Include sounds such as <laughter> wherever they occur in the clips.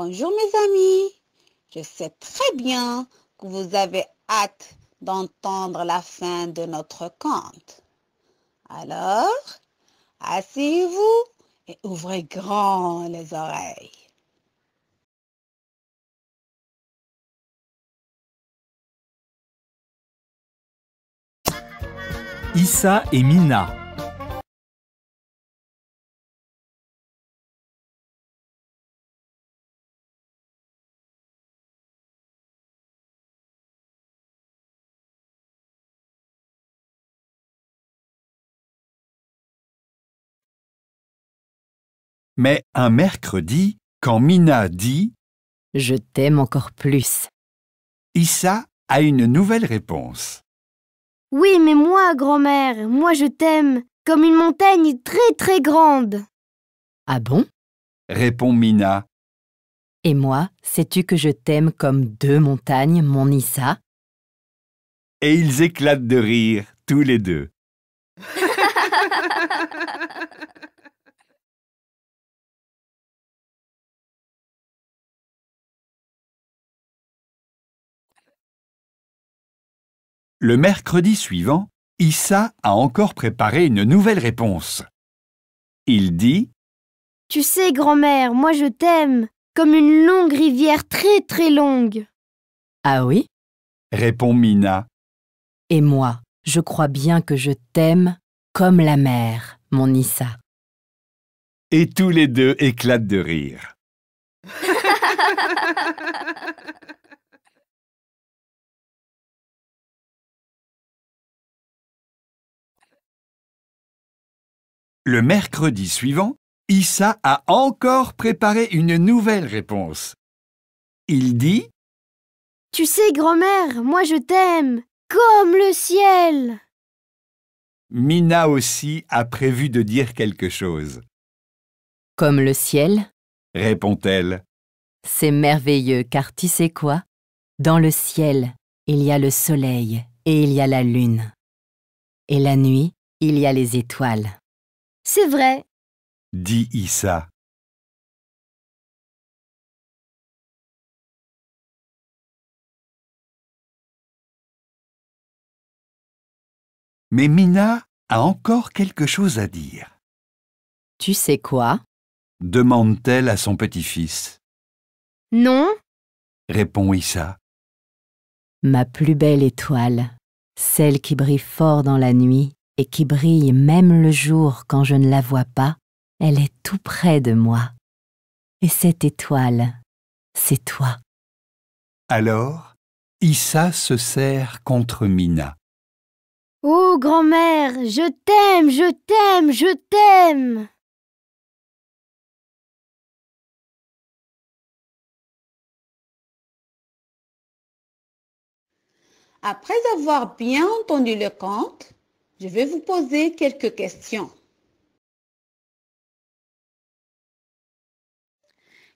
Bonjour mes amis, je sais très bien que vous avez hâte d'entendre la fin de notre conte. Alors, asseyez-vous et ouvrez grand les oreilles. Issa et Mina Mais un mercredi, quand Mina dit ⁇ Je t'aime encore plus ⁇ Issa a une nouvelle réponse. Oui, mais moi, grand-mère, moi je t'aime, comme une montagne très très grande. Ah bon répond Mina. Et moi, sais-tu que je t'aime comme deux montagnes, mon Issa Et ils éclatent de rire, tous les deux. <laughs> Le mercredi suivant, Issa a encore préparé une nouvelle réponse. Il dit Tu sais, grand-mère, moi je t'aime, comme une longue rivière très très longue. Ah oui répond Mina. Et moi, je crois bien que je t'aime comme la mer, mon Issa. Et tous les deux éclatent de rire. <laughs> Le mercredi suivant, Issa a encore préparé une nouvelle réponse. Il dit Tu sais, grand-mère, moi je t'aime, comme le ciel. Mina aussi a prévu de dire quelque chose. Comme le ciel répond-elle. C'est merveilleux, car tu sais quoi Dans le ciel, il y a le soleil et il y a la lune. Et la nuit, il y a les étoiles. C'est vrai, dit Issa. Mais Mina a encore quelque chose à dire. Tu sais quoi demande-t-elle à son petit-fils. Non, répond Issa. Ma plus belle étoile, celle qui brille fort dans la nuit, et qui brille même le jour quand je ne la vois pas, elle est tout près de moi. Et cette étoile, c'est toi. Alors, Issa se serre contre Mina. Oh, grand-mère, je t'aime, je t'aime, je t'aime. Après avoir bien entendu le conte, je vais vous poser quelques questions.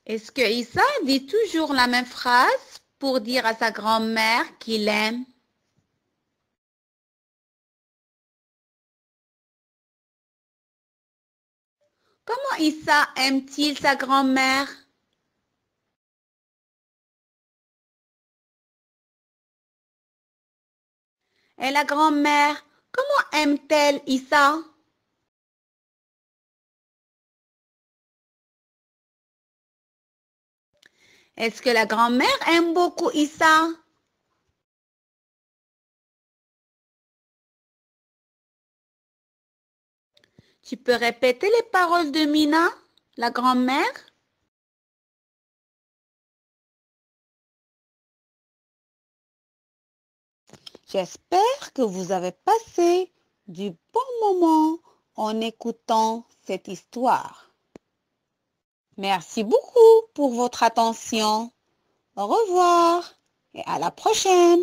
Est-ce que Issa dit toujours la même phrase pour dire à sa grand-mère qu'il aime Comment Issa aime-t-il sa grand-mère Et la grand-mère Comment aime-t-elle Issa Est-ce que la grand-mère aime beaucoup Issa Tu peux répéter les paroles de Mina, la grand-mère J'espère que vous avez passé du bon moment en écoutant cette histoire. Merci beaucoup pour votre attention. Au revoir et à la prochaine.